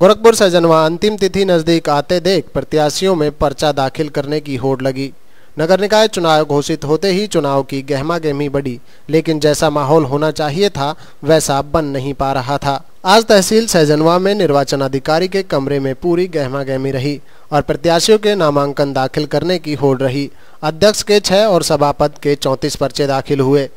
गोरखपुर सजन अंतिम तिथि नज़दीक आते देख प्रत्याशियों में पर्चा दाखिल करने की होड़ लगी नगर निकाय चुनाव घोषित होते ही चुनाव की गहमा गहमी बढ़ी लेकिन जैसा माहौल होना चाहिए था वैसा बन नहीं पा रहा था आज तहसील सहजनवा में निर्वाचन अधिकारी के कमरे में पूरी गहमा गहमी रही और प्रत्याशियों के नामांकन दाखिल करने की होड़ रही अध्यक्ष के छह और सभापद के चौंतीस पर्चे दाखिल हुए